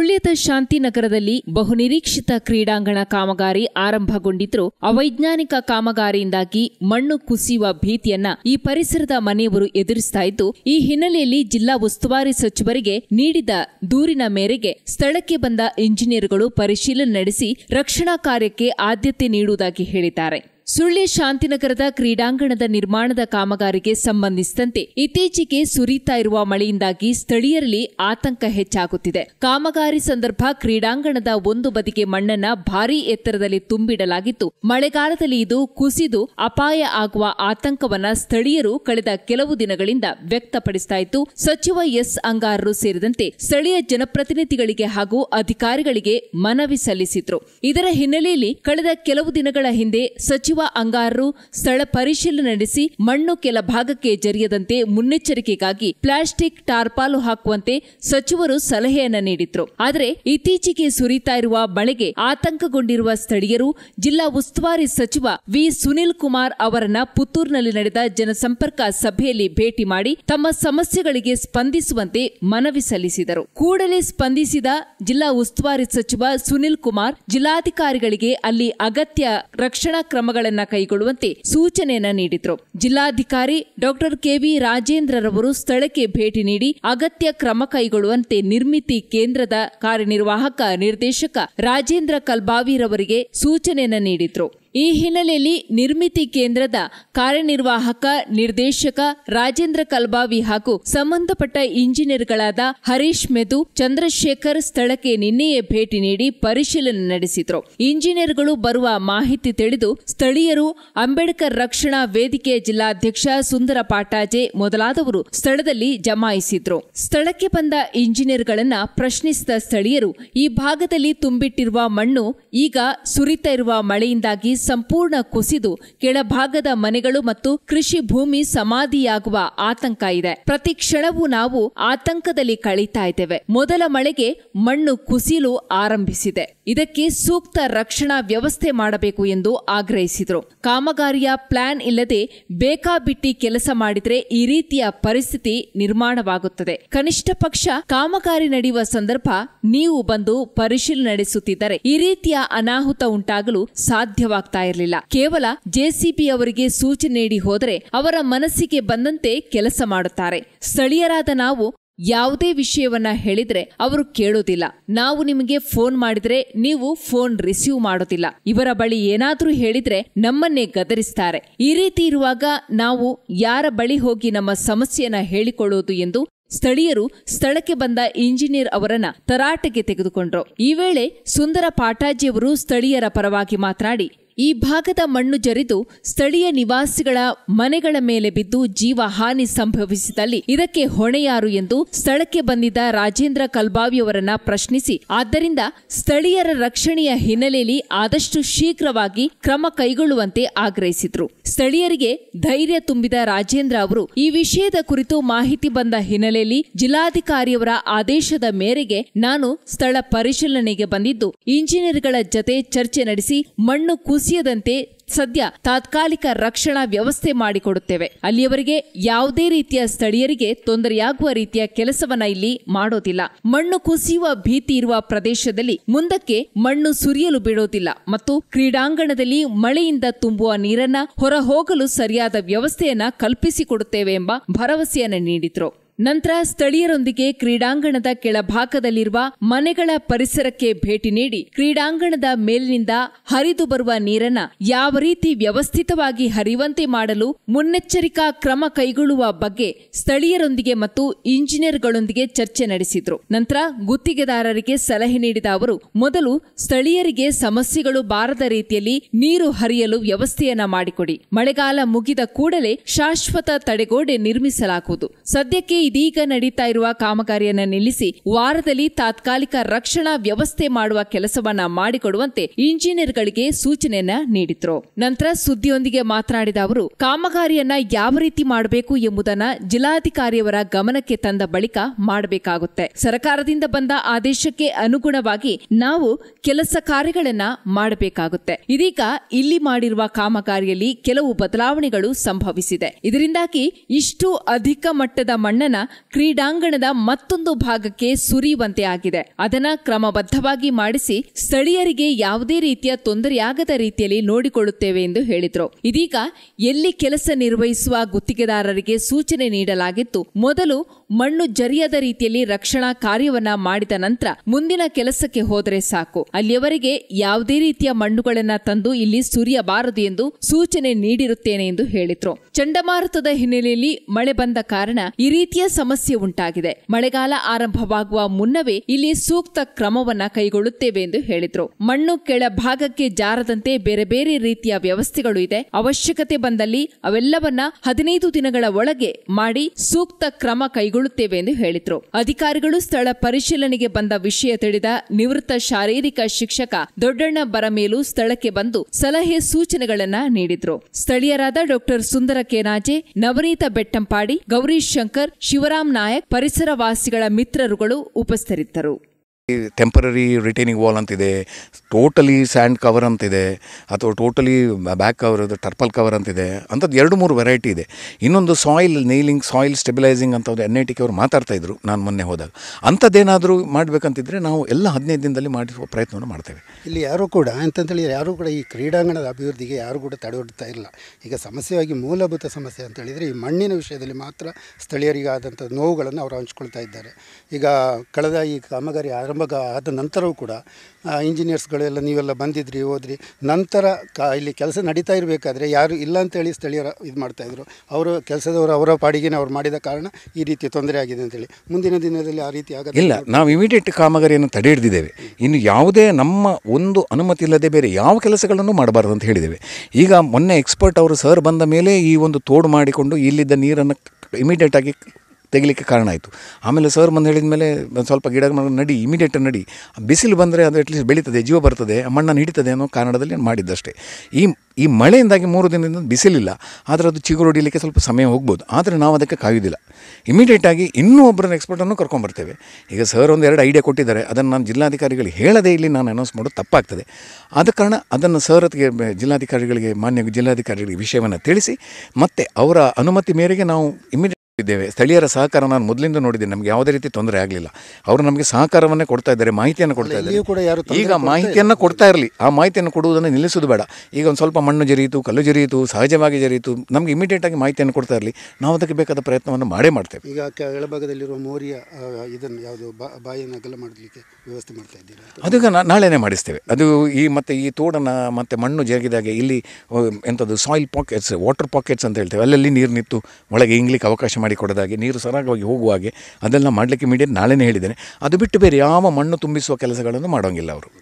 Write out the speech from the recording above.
ಸುಳ್ಯದ ಶಾಂತಿನಗರದಲ್ಲಿ ಬಹುನಿರೀಕ್ಷಿತ ಕ್ರೀಡಾಂಗಣ ಕಾಮಗಾರಿ ಆರಂಭಗೊಂಡಿದ್ದರೂ ಅವೈಜ್ಞಾನಿಕ ಕಾಮಗಾರಿಯಿಂದಾಗಿ ಮಣ್ಣು ಕುಸಿಯುವ ಭೀತಿಯನ್ನ ಈ ಪರಿಸರದ ಮನೆಯವರು ಎದುರಿಸ್ತಾ ಇದ್ದು ಈ ಹಿನ್ನೆಲೆಯಲ್ಲಿ ಜಿಲ್ಲಾ ಉಸ್ತುವಾರಿ ಸಚಿವರಿಗೆ ನೀಡಿದ ದೂರಿನ ಮೇರೆಗೆ ಸ್ಥಳಕ್ಕೆ ಬಂದ ಇಂಜಿನಿಯರ್ಗಳು ಪರಿಶೀಲನೆ ನಡೆಸಿ ರಕ್ಷಣಾ ಕಾರ್ಯಕ್ಕೆ ಆದ್ಯತೆ ನೀಡುವುದಾಗಿ ಹೇಳಿದ್ದಾರೆ ಸುಳ್ಯ ಶಾಂತಿನಗರದ ಕ್ರೀಡಾಂಗಣದ ನಿರ್ಮಾಣದ ಕಾಮಗಾರಿಗೆ ಸಂಬಂಧಿಸಿದಂತೆ ಇತ್ತೀಚೆಗೆ ಸುರಿತಾ ಇರುವ ಮಳೆಯಿಂದಾಗಿ ಸ್ಥಳೀಯರಲ್ಲಿ ಆತಂಕ ಹೆಚ್ಚಾಗುತ್ತಿದೆ ಕಾಮಗಾರಿ ಸಂದರ್ಭ ಕ್ರೀಡಾಂಗಣದ ಒಂದು ಬದಿಗೆ ಮಣ್ಣನ್ನ ಭಾರೀ ಎತ್ತರದಲ್ಲಿ ತುಂಬಿಡಲಾಗಿತ್ತು ಮಳೆಗಾಲದಲ್ಲಿ ಇದು ಕುಸಿದು ಅಪಾಯ ಆಗುವ ಆತಂಕವನ್ನ ಸ್ಥಳೀಯರು ಕಳೆದ ಕೆಲವು ದಿನಗಳಿಂದ ವ್ಯಕ್ತಪಡಿಸ್ತಾ ಇತ್ತು ಸಚಿವ ಎಸ್ ಅಂಗಾರರು ಸೇರಿದಂತೆ ಸ್ಥಳೀಯ ಜನಪ್ರತಿನಿಧಿಗಳಿಗೆ ಹಾಗೂ ಅಧಿಕಾರಿಗಳಿಗೆ ಮನವಿ ಸಲ್ಲಿಸಿದ್ರು ಇದರ ಹಿನ್ನೆಲೆಯಲ್ಲಿ ಕಳೆದ ಕೆಲವು ದಿನಗಳ ಹಿಂದೆ ಸಚಿವ ಅಂಗಾರರು ಸ್ಥಳ ಪರಿಶೀಲನೆ ನಡೆಸಿ ಮಣ್ಣು ಕೆಲ ಭಾಗಕ್ಕೆ ಜರಿಯದಂತೆ ಮುನ್ನೆಚ್ಚರಿಕೆಗಾಗಿ ಪ್ಲಾಸ್ಟಿಕ್ ಟಾರ್ಪಾಲು ಹಾಕುವಂತೆ ಸಚಿವರು ಸಲಹೆಯನ್ನ ನೀಡಿದ್ರು ಆದರೆ ಇತ್ತೀಚೆಗೆ ಸುರಿತಾ ಇರುವ ಮಳೆಗೆ ಆತಂಕಗೊಂಡಿರುವ ಸ್ಥಳೀಯರು ಜಿಲ್ಲಾ ಉಸ್ತುವಾರಿ ಸಚಿವ ವಿ ಸುನಿಲ್ ಕುಮಾರ್ ಅವರನ್ನ ಪುತ್ತೂರಿನಲ್ಲಿ ನಡೆದ ಜನಸಂಪರ್ಕ ಸಭೆಯಲ್ಲಿ ಭೇಟಿ ಮಾಡಿ ತಮ್ಮ ಸಮಸ್ಯೆಗಳಿಗೆ ಸ್ಪಂದಿಸುವಂತೆ ಮನವಿ ಸಲ್ಲಿಸಿದರು ಕೂಡಲೇ ಸ್ಪಂದಿಸಿದ ಜಿಲ್ಲಾ ಉಸ್ತುವಾರಿ ಸಚಿವ ಸುನಿಲ್ ಕುಮಾರ್ ಜಿಲ್ಲಾಧಿಕಾರಿಗಳಿಗೆ ಅಲ್ಲಿ ಅಗತ್ಯ ರಕ್ಷಣಾ ಕ್ರಮಗಳು ಕ್ರಮಗಳನ್ನು ಕೈಗೊಳ್ಳುವಂತೆ ಸೂಚನೆಯನ್ನ ನೀಡಿದ್ರು ಜಿಲ್ಲಾಧಿಕಾರಿ ಡಾಕ್ಟರ್ ಕೆವಿ ರಾಜೇಂದ್ರರವರು ಸ್ಥಳಕ್ಕೆ ಭೇಟಿ ನೀಡಿ ಅಗತ್ಯ ಕ್ರಮ ಕೈಗೊಳ್ಳುವಂತೆ ನಿರ್ಮಿತಿ ಕೇಂದ್ರದ ಕಾರ್ಯನಿರ್ವಾಹಕ ನಿರ್ದೇಶಕ ರಾಜೇಂದ್ರ ಕಲ್ಬಾವಿರವರಿಗೆ ಸೂಚನೆಯನ್ನ ನೀಡಿದ್ರು ಈ ಹಿನ್ನೆಲೆಯಲ್ಲಿ ನಿರ್ಮಿತಿ ಕೇಂದ್ರದ ಕಾರ್ಯನಿರ್ವಾಹಕ ನಿರ್ದೇಶಕ ರಾಜೇಂದ್ರ ಕಲ್ಬಾವಿ ಹಾಗೂ ಸಂಬಂಧಪಟ್ಟ ಇಂಜಿನಿಯರ್ಗಳಾದ ಹರೀಶ್ ಮೆದು ಚಂದ್ರಶೇಖರ್ ಸ್ಥಳಕ್ಕೆ ನಿನ್ನೆಯೇ ಭೇಟಿ ನೀಡಿ ಪರಿಶೀಲನೆ ನಡೆಸಿದರು ಇಂಜಿನಿಯರ್ಗಳು ಬರುವ ಮಾಹಿತಿ ತಿಳಿದು ಸ್ಥಳೀಯರು ಅಂಬೇಡ್ಕರ್ ರಕ್ಷಣಾ ವೇದಿಕೆ ಜಿಲ್ಲಾಧ್ಯಕ್ಷ ಸುಂದರ ಪಾಟಾಜೆ ಮೊದಲಾದವರು ಸ್ಥಳದಲ್ಲಿ ಜಮಾಯಿಸಿದ್ರು ಸ್ಥಳಕ್ಕೆ ಬಂದ ಇಂಜಿನಿಯರ್ಗಳನ್ನು ಪ್ರಶ್ನಿಸಿದ ಸ್ಥಳೀಯರು ಈ ಭಾಗದಲ್ಲಿ ತುಂಬಿಟ್ಟಿರುವ ಮಣ್ಣು ಈಗ ಸುರಿತ ಇರುವ ಮಳೆಯಿಂದಾಗಿ ಸಂಪೂರ್ಣ ಕುಸಿದು ಕೆಳಭಾಗದ ಮನೆಗಳು ಮತ್ತು ಕೃಷಿ ಭೂಮಿ ಸಮಾಧಿಯಾಗುವ ಆತಂಕ ಇದೆ ಪ್ರತಿ ಕ್ಷಣವೂ ನಾವು ಆತಂಕದಲ್ಲಿ ಕಳೀತಾ ಇದ್ದೇವೆ ಮೊದಲ ಮಳೆಗೆ ಮಣ್ಣು ಕುಸಿಲು ಆರಂಭಿಸಿದೆ ಇದಕ್ಕೆ ಸೂಕ್ತ ರಕ್ಷಣಾ ವ್ಯವಸ್ಥೆ ಮಾಡಬೇಕು ಎಂದು ಆಗ್ರಹಿಸಿದರು ಕಾಮಗಾರಿಯ ಪ್ಲಾನ್ ಇಲ್ಲದೆ ಬೇಕಾಬಿಟ್ಟಿ ಕೆಲಸ ಮಾಡಿದರೆ ಈ ರೀತಿಯ ಪರಿಸ್ಥಿತಿ ನಿರ್ಮಾಣವಾಗುತ್ತದೆ ಕನಿಷ್ಠ ಪಕ್ಷ ಕಾಮಗಾರಿ ನಡೆಯುವ ಸಂದರ್ಭ ನೀವು ಬಂದು ಪರಿಶೀಲನೆ ನಡೆಸುತ್ತಿದ್ದರೆ ಈ ರೀತಿಯ ಅನಾಹುತ ಉಂಟಾಗಲು ಸಾಧ್ಯವಾಗ್ತಾ ಇರಲಿಲ್ಲ ಕೇವಲ ಜೆಸಿಬಿ ಅವರಿಗೆ ಸೂಚನೆ ನೀಡಿ ಹೋದರೆ ಅವರ ಮನಸ್ಸಿಗೆ ಬಂದಂತೆ ಕೆಲಸ ಮಾಡುತ್ತಾರೆ ಸ್ಥಳೀಯರಾದ ನಾವು ಯಾವುದೇ ವಿಷಯವನ್ನ ಹೇಳಿದ್ರೆ ಅವರು ಕೇಳೋದಿಲ್ಲ ನಾವು ನಿಮಗೆ ಫೋನ್ ಮಾಡಿದ್ರೆ ನೀವು ಫೋನ್ ರಿಸೀವ್ ಮಾಡೋದಿಲ್ಲ ಇವರ ಬಳಿ ಏನಾದ್ರೂ ಹೇಳಿದ್ರೆ ನಮ್ಮನ್ನೇ ಗದರಿಸ್ತಾರೆ ಈ ರೀತಿ ಇರುವಾಗ ನಾವು ಯಾರ ಬಳಿ ಹೋಗಿ ನಮ್ಮ ಸಮಸ್ಯೆಯನ್ನ ಹೇಳಿಕೊಳ್ಳೋದು ಎಂದು ಸ್ಥಳೀಯರು ಸ್ಥಳಕ್ಕೆ ಬಂದ ಇಂಜಿನಿಯರ್ ಅವರನ್ನ ತರಾಟೆಗೆ ತೆಗೆದುಕೊಂಡ್ರು ಈ ವೇಳೆ ಸುಂದರ ಪಾಟಾಜಿಯವರು ಸ್ಥಳೀಯರ ಪರವಾಗಿ ಮಾತನಾಡಿ ಈ ಭಾಗದ ಮಣ್ಣು ಜರಿದು ಸ್ಥಳೀಯ ನಿವಾಸಿಗಳ ಮನೆಗಳ ಮೇಲೆ ಬಿದ್ದು ಜೀವ ಹಾನಿ ಸಂಭವಿಸಿದಲ್ಲಿ ಇದಕ್ಕೆ ಹೊಣೆಯಾರು ಎಂದು ಸ್ಥಳಕ್ಕೆ ಬಂದಿದ್ದ ರಾಜೇಂದ್ರ ಕಲ್ಬಾವಿಯವರನ್ನ ಪ್ರಶ್ನಿಸಿ ಆದ್ದರಿಂದ ಸ್ಥಳೀಯರ ರಕ್ಷಣೆಯ ಹಿನ್ನೆಲೆಯಲ್ಲಿ ಆದಷ್ಟು ಶೀಘ್ರವಾಗಿ ಕ್ರಮ ಕೈಗೊಳ್ಳುವಂತೆ ಆಗ್ರಹಿಸಿದ್ರು ಸ್ಥಳೀಯರಿಗೆ ಧೈರ್ಯ ತುಂಬಿದ ರಾಜೇಂದ್ರ ಅವರು ಈ ವಿಷಯದ ಕುರಿತು ಮಾಹಿತಿ ಬಂದ ಹಿನ್ನೆಲೆಯಲ್ಲಿ ಜಿಲ್ಲಾಧಿಕಾರಿಯವರ ಆದೇಶದ ಮೇರೆಗೆ ನಾನು ಸ್ಥಳ ಪರಿಶೀಲನೆಗೆ ಬಂದಿದ್ದು ಇಂಜಿನಿಯರ್ಗಳ ಜತೆ ಚರ್ಚೆ ನಡೆಸಿ ಮಣ್ಣು ಕುಸಿ ಕುಸಿಯದಂತೆ ಸದ್ಯ ತಾತ್ಕಾಲಿಕ ರಕ್ಷಣಾ ವ್ಯವಸ್ಥೆ ಮಾಡಿಕೊಡುತ್ತೇವೆ ಅಲ್ಲಿಯವರೆಗೆ ಯಾವುದೇ ರೀತಿಯ ಸ್ಥಳೀಯರಿಗೆ ತೊಂದರೆಯಾಗುವ ರೀತಿಯ ಕೆಲಸವನ್ನ ಇಲ್ಲಿ ಮಾಡೋದಿಲ್ಲ ಮಣ್ಣು ಕುಸಿಯುವ ಭೀತಿ ಇರುವ ಪ್ರದೇಶದಲ್ಲಿ ಮುಂದಕ್ಕೆ ಮಣ್ಣು ಸುರಿಯಲು ಬಿಡೋದಿಲ್ಲ ಮತ್ತು ಕ್ರೀಡಾಂಗಣದಲ್ಲಿ ಮಳೆಯಿಂದ ತುಂಬುವ ನೀರನ್ನ ಹೊರ ಹೋಗಲು ಸರಿಯಾದ ವ್ಯವಸ್ಥೆಯನ್ನ ಕಲ್ಪಿಸಿಕೊಡುತ್ತೇವೆ ಎಂಬ ಭರವಸೆಯನ್ನ ನೀಡಿದ್ರು ನಂತರ ಸ್ಥಳೀಯರೊಂದಿಗೆ ಕ್ರೀಡಾಂಗಣದ ಕೆಳಭಾಗದಲ್ಲಿರುವ ಮನೆಗಳ ಪರಿಸರಕ್ಕೆ ಭೇಟಿ ನೀಡಿ ಕ್ರೀಡಾಂಗಣದ ಮೇಲಿನಿಂದ ಹರಿದು ಬರುವ ನೀರನ್ನ ಯಾವ ರೀತಿ ವ್ಯವಸ್ಥಿತವಾಗಿ ಹರಿಯುವಂತೆ ಮಾಡಲು ಮುನ್ನೆಚ್ಚರಿಕಾ ಕ್ರಮ ಕೈಗೊಳ್ಳುವ ಬಗ್ಗೆ ಸ್ಥಳೀಯರೊಂದಿಗೆ ಮತ್ತು ಇಂಜಿನಿಯರ್ಗಳೊಂದಿಗೆ ಚರ್ಚೆ ನಡೆಸಿದ್ರು ನಂತರ ಗುತ್ತಿಗೆದಾರರಿಗೆ ಸಲಹೆ ನೀಡಿದ ಅವರು ಮೊದಲು ಸ್ಥಳೀಯರಿಗೆ ಸಮಸ್ಯೆಗಳು ಬಾರದ ರೀತಿಯಲ್ಲಿ ನೀರು ಹರಿಯಲು ವ್ಯವಸ್ಥೆಯನ್ನ ಮಾಡಿಕೊಡಿ ಮಳೆಗಾಲ ಮುಗಿದ ಕೂಡಲೇ ಶಾಶ್ವತ ತಡೆಗೋಡೆ ನಿರ್ಮಿಸಲಾಗುವುದು ಸದ್ಯಕ್ಕೆ ಇದೀಗ ನಡೀತಾ ಇರುವ ಕಾಮಗಾರಿಯನ್ನು ನಿಲ್ಲಿಸಿ ವಾರದಲ್ಲಿ ತಾತ್ಕಾಲಿಕ ರಕ್ಷಣಾ ವ್ಯವಸ್ಥೆ ಮಾಡುವ ಕೆಲಸವನ್ನ ಮಾಡಿಕೊಡುವಂತೆ ಇಂಜಿನಿಯರ್ಗಳಿಗೆ ಸೂಚನೆಯನ್ನ ನೀಡಿದ್ರು ನಂತರ ಸುದ್ದಿಯೊಂದಿಗೆ ಮಾತನಾಡಿದ ಅವರು ಕಾಮಗಾರಿಯನ್ನ ಯಾವ ರೀತಿ ಮಾಡಬೇಕು ಎಂಬುದನ್ನ ಜಿಲ್ಲಾಧಿಕಾರಿಯವರ ಗಮನಕ್ಕೆ ತಂದ ಬಳಿಕ ಮಾಡಬೇಕಾಗುತ್ತೆ ಸರ್ಕಾರದಿಂದ ಬಂದ ಆದೇಶಕ್ಕೆ ಅನುಗುಣವಾಗಿ ನಾವು ಕೆಲಸ ಕಾರ್ಯಗಳನ್ನ ಮಾಡಬೇಕಾಗುತ್ತೆ ಇದೀಗ ಇಲ್ಲಿ ಮಾಡಿರುವ ಕಾಮಗಾರಿಯಲ್ಲಿ ಕೆಲವು ಬದಲಾವಣೆಗಳು ಸಂಭವಿಸಿದೆ ಇದರಿಂದಾಗಿ ಇಷ್ಟು ಅಧಿಕ ಮಟ್ಟದ ಮಣ್ಣನ್ನ ಕ್ರೀಡಾಂಗಣದ ಮತ್ತೊಂದು ಭಾಗಕ್ಕೆ ಸುರಿಯುವಂತೆ ಆಗಿದೆ ಅದನ್ನ ಕ್ರಮಬದ್ಧವಾಗಿ ಮಾಡಿಸಿ ಸ್ಥಳೀಯರಿಗೆ ಯಾವುದೇ ರೀತಿಯ ತೊಂದರೆಯಾಗದ ರೀತಿಯಲ್ಲಿ ನೋಡಿಕೊಳ್ಳುತ್ತೇವೆ ಎಂದು ಹೇಳಿದರು ಇದೀಗ ಎಲ್ಲಿ ಕೆಲಸ ನಿರ್ವಹಿಸುವ ಗುತ್ತಿಗೆದಾರರಿಗೆ ಸೂಚನೆ ನೀಡಲಾಗಿತ್ತು ಮೊದಲು ಮಣ್ಣು ಜರಿಯದ ರೀತಿಯಲ್ಲಿ ರಕ್ಷಣಾ ಕಾರ್ಯವನ್ನ ಮಾಡಿದ ನಂತರ ಮುಂದಿನ ಕೆಲಸಕ್ಕೆ ಹೋದರೆ ಸಾಕು ಅಲ್ಲಿಯವರೆಗೆ ಯಾವುದೇ ರೀತಿಯ ಮಣ್ಣುಗಳನ್ನ ತಂದು ಇಲ್ಲಿ ಸುರಿಯಬಾರದು ಎಂದು ಸೂಚನೆ ನೀಡಿರುತ್ತೇನೆ ಎಂದು ಹೇಳಿದ್ರು ಚಂಡಮಾರುತದ ಹಿನ್ನೆಲೆಯಲ್ಲಿ ಮಳೆ ಬಂದ ಕಾರಣ ಈ ರೀತಿಯ ಸಮಸ್ಯೆ ಉಂಟಾಗಿದೆ ಮಳೆಗಾಲ ಆರಂಭವಾಗುವ ಮುನ್ನವೇ ಇಲ್ಲಿ ಸೂಕ್ತ ಕ್ರಮವನ್ನ ಕೈಗೊಳ್ಳುತ್ತೇವೆ ಎಂದು ಹೇಳಿದ್ರು ಮಣ್ಣು ಕೆಳ ಭಾಗಕ್ಕೆ ಜಾರದಂತೆ ಬೇರೆ ಬೇರೆ ರೀತಿಯ ವ್ಯವಸ್ಥೆಗಳು ಇದೆ ಅವಶ್ಯಕತೆ ಬಂದಲ್ಲಿ ಅವೆಲ್ಲವನ್ನ ಹದಿನೈದು ದಿನಗಳ ಒಳಗೆ ಮಾಡಿ ಸೂಕ್ತ ಕ್ರಮ ಕೈಗೊಳ್ಳುತ್ತೇವೆ ಎಂದು ಹೇಳಿದ್ರು ಅಧಿಕಾರಿಗಳು ಸ್ಥಳ ಪರಿಶೀಲನೆಗೆ ಬಂದ ವಿಷಯ ತಿಳಿದ ನಿವೃತ್ತ ಶಾರೀರಿಕ ಶಿಕ್ಷಕ ದೊಡ್ಡಣ್ಣ ಬರಮೇಲು ಸ್ಥಳಕ್ಕೆ ಬಂದು ಸಲಹೆ ಸೂಚನೆಗಳನ್ನ ನೀಡಿದ್ರು ಸ್ಥಳೀಯರಾದ ಡಾಕ್ಟರ್ ಸುಂದರ ಕೆನಾಜೆ ನವನೀತ ಬೆಟ್ಟಂಪಾಡಿ ಗೌರೀಶ್ ಶಂಕರ್ ಶಿವರಾಮ್ ನಾಯಕ್ ಪರಿಸರವಾಸಿಗಳ ಮಿತ್ರರುಗಳು ಉಪಸ್ಥರಿದ್ದರು ಟೆಂಪರರಿ ರಿಟೈನಿಂಗ್ ವಾಲ್ ಅಂತಿದೆ ಟೋಟಲಿ ಸ್ಯಾಂಡ್ ಕವರ್ ಅಂತಿದೆ ಅಥವಾ totally back cover tarpaulin cover ಅಂತಿದೆ ಅಂಥದ್ದು ಎರಡು ಮೂರು ವೆರೈಟಿ ಇದೆ ಇನ್ನೊಂದು ಸಾಯಿಲ್ ನೀಲಿಂಗ್ ಸಾಯಿಲ್ ಸ್ಟೆಬಿಲೈಸಿಂಗ್ ಅಂತ ಒಂದು ಎನ್ ಐ ಟಿ ಕೆ ಅವರು ಮಾತಾಡ್ತಾಯಿದ್ರು ನಾನು ಮೊನ್ನೆ ಹೋದಾಗ ಅಂಥದ್ದೇನಾದರೂ ಮಾಡಬೇಕಂತಿದ್ರೆ ನಾವು ಎಲ್ಲ ಹದಿನೈದು ದಿನದಲ್ಲಿ ಮಾಡಿಸುವ ಪ್ರಯತ್ನವನ್ನು ಮಾಡ್ತೇವೆ ಇಲ್ಲಿ ಯಾರೂ ಕೂಡ ಅಂತಂತೇಳಿ ಯಾರೂ ಕೂಡ ಈ ಕ್ರೀಡಾಂಗಣದ ಅಭಿವೃದ್ಧಿಗೆ ಯಾರೂ ಕೂಡ ತಡೆಯೊಡ್ತಾ ಇಲ್ಲ ಈಗ ಸಮಸ್ಯೆಯಾಗಿ ಮೂಲಭೂತ ಸಮಸ್ಯೆ ಅಂತ ಹೇಳಿದರೆ ಈ ಮಣ್ಣಿನ ವಿಷಯದಲ್ಲಿ ಮಾತ್ರ ಸ್ಥಳೀಯರಿಗಾದಂಥ ನೋವುಗಳನ್ನು ಅವರು ಹಂಚ್ಕೊಳ್ತಾ ಇದ್ದಾರೆ ಈಗ ಕಳೆದ ಈ ಕಾಮಗಾರಿ ಆರಂಭ ಬಗ ಆದ ನಂತರವೂ ಕೂಡ ಇಂಜಿನಿಯರ್ಸ್ಗಳೆಲ್ಲ ನೀವೆಲ್ಲ ಬಂದಿದ್ರಿ ಹೋದ್ರಿ ನಂತರ ಕ ಇಲ್ಲಿ ಕೆಲಸ ನಡೀತಾ ಇರಬೇಕಾದ್ರೆ ಯಾರು ಇಲ್ಲ ಅಂತೇಳಿ ಸ್ಥಳೀಯರು ಇದು ಮಾಡ್ತಾಯಿದ್ರು ಅವರು ಕೆಲಸದವರು ಅವರ ಪಾಡಿಗೆನೇ ಅವ್ರು ಮಾಡಿದ ಕಾರಣ ಈ ರೀತಿ ತೊಂದರೆ ಆಗಿದೆ ಅಂತೇಳಿ ಮುಂದಿನ ದಿನದಲ್ಲಿ ಆ ರೀತಿ ಆಗೋದು ಇಲ್ಲ ನಾವು ಇಮಿಡಿಯೇಟ್ ಕಾಮಗಾರಿಯನ್ನು ತಡೆ ಹಿಡಿದಿದ್ದೇವೆ ಇನ್ನು ಯಾವುದೇ ನಮ್ಮ ಒಂದು ಅನುಮತಿ ಇಲ್ಲದೆ ಬೇರೆ ಯಾವ ಕೆಲಸಗಳನ್ನು ಮಾಡಬಾರ್ದು ಅಂತ ಹೇಳಿದ್ದೇವೆ ಈಗ ಮೊನ್ನೆ ಎಕ್ಸ್ಪರ್ಟ್ ಅವರು ಸರ್ ಬಂದ ಮೇಲೆ ಈ ಒಂದು ತೋಡು ಮಾಡಿಕೊಂಡು ಇಲ್ಲಿದ್ದ ನೀರನ್ನು ಇಮಿಡಿಯೇಟಾಗಿ ತೆಗಿಲಿಕ್ಕೆ ಕಾರಣ ಆಯಿತು ಆಮೇಲೆ ಸರ್ ಬಂದು ಹೇಳಿದ ಮೇಲೆ ಸ್ವಲ್ಪ ಗಿಡ ನಡಿ ಇಮಿಡಿಯೇಟ್ ನಡಿ ಬಿಸಿಲು ಬಂದರೆ ಅದು ಅಟ್ಲೀಸ್ಟ್ ಬೆಳೀತದೆ ಜೀವ ಬರ್ತದೆ ಮಣ್ಣನ್ನು ಹಿಡಿತದೆ ಅನ್ನೋ ಕಾರಣದಲ್ಲಿ ಮಾಡಿದ್ದಷ್ಟೇ ಈ ಈ ಮಳೆಯಿಂದಾಗಿ ಮೂರು ದಿನದಿಂದ ಬಿಸಿಲಿಲ್ಲ ಆದರೆ ಅದು ಚಿಗುರು ಹೊಡಿಲಿಕ್ಕೆ ಸ್ವಲ್ಪ ಸಮಯ ಹೋಗ್ಬೋದು ಆದರೆ ನಾವು ಅದಕ್ಕೆ ಕಾಯುವುದಿಲ್ಲ ಇಮಿಡಿಯೇಟಾಗಿ ಇನ್ನೂ ಒಬ್ಬರನ್ನ ಎಕ್ಸ್ಪರ್ಟನ್ನು ಕರ್ಕೊಂಡ್ಬರ್ತೇವೆ ಈಗ ಸರ್ ಒಂದು ಎರಡು ಐಡಿಯಾ ಕೊಟ್ಟಿದ್ದಾರೆ ಅದನ್ನು ನಾನು ಜಿಲ್ಲಾಧಿಕಾರಿಗಳಿಗೆ ಹೇಳದೇ ಇಲ್ಲಿ ನಾನು ಅನೌನ್ಸ್ ಮಾಡೋದು ತಪ್ಪಾಗ್ತದೆ ಆದ ಕಾರಣ ಅದನ್ನು ಸರ್ಗೆ ಜಿಲ್ಲಾಧಿಕಾರಿಗಳಿಗೆ ಮಾನ್ಯ ಜಿಲ್ಲಾಧಿಕಾರಿಗಳಿಗೆ ವಿಷಯವನ್ನು ತಿಳಿಸಿ ಮತ್ತು ಅವರ ಅನುಮತಿ ಮೇರೆಗೆ ನಾವು ಇಮಿಡಿಯೇಟ್ ಇದ್ದೇವೆ ಸ್ಥಳೀಯರ ಸಹಕಾರ ನಾನು ಮೊದಲಿಂದ ನೋಡಿದ್ದೀನಿ ನಮಗೆ ಯಾವುದೇ ರೀತಿ ತೊಂದರೆ ಆಗಲಿಲ್ಲ ಅವರು ನಮಗೆ ಸಹಕಾರವನ್ನೇ ಕೊಡ್ತಾ ಇದ್ದಾರೆ ಮಾಹಿತಿಯನ್ನು ಕೊಡ್ತಾ ಇದ್ದಾರೆ ಕೂಡ ಯಾರು ಈಗ ಮಾಹಿತಿಯನ್ನು ಕೊಡ್ತಾ ಇರಲಿ ಆ ಮಾಹಿತಿಯನ್ನು ಕೊಡುವುದನ್ನು ನಿಲ್ಲಿಸೋದು ಬೇಡ ಈಗ ಒಂದು ಸ್ವಲ್ಪ ಮಣ್ಣು ಜರಿಯಿತು ಕಲ್ಲು ಜರಿಯಿತು ಸಹಜವಾಗಿ ಜರಿಯಿತು ನಮಗೆ ಆಗಿ ಮಾಹಿತಿಯನ್ನು ಕೊಡ್ತಾ ಇರಲಿ ನಾವು ಅದಕ್ಕೆ ಬೇಕಾದ ಪ್ರಯತ್ನವನ್ನು ಮಾಡೇ ಮಾಡ್ತೇವೆ ಈಗ ಕೆಳಭಾಗದಲ್ಲಿರುವ ಮೋರಿಯ ಇದನ್ನು ಯಾವುದು ಬಾಯಿಯನ್ನು ಅಗಲ ಮಾಡಲಿಕ್ಕೆ ವ್ಯವಸ್ಥೆ ಮಾಡ್ತಾ ಇದ್ದೀರಾ ಅದೀಗ ನಾಳೆನೇ ಮಾಡಿಸ್ತೇವೆ ಅದು ಈ ಮತ್ತೆ ಈ ತೋಡನ ಮತ್ತೆ ಮಣ್ಣು ಜರಗಿದಾಗ ಇಲ್ಲಿ ಎಂಥದ್ದು ಸಾಯಿಲ್ ಪಾಕೆಟ್ಸ್ ವಾಟರ್ ಪಾಕೆಟ್ಸ್ ಅಂತ ಹೇಳ್ತೇವೆ ಅಲ್ಲಲ್ಲಿ ನೀರು ನಿಂತು ಒಳಗೆ ಇಂಗ್ಲಿಕ್ಕೆ ಅವಕಾಶ ಮಾಡಿ ಮಾಡಿಕೊಡೋದಾಗಿ ನೀರು ಸರಾಗವಾಗಿ ಹೋಗುವಾಗೆ ಅದೆಲ್ಲ ಮಾಡಲಿಕ್ಕೆ ಮೀಡಿಯನ್ ನಾಳೆನೇ ಹೇಳಿದ್ದೇನೆ ಅದು ಬಿಟ್ಟು ಬೇರೆ ಯಾವ ಮಣ್ಣು ತುಂಬಿಸುವ ಕೆಲಸಗಳನ್ನು ಮಾಡೋಂಗಿಲ್ಲ ಅವರು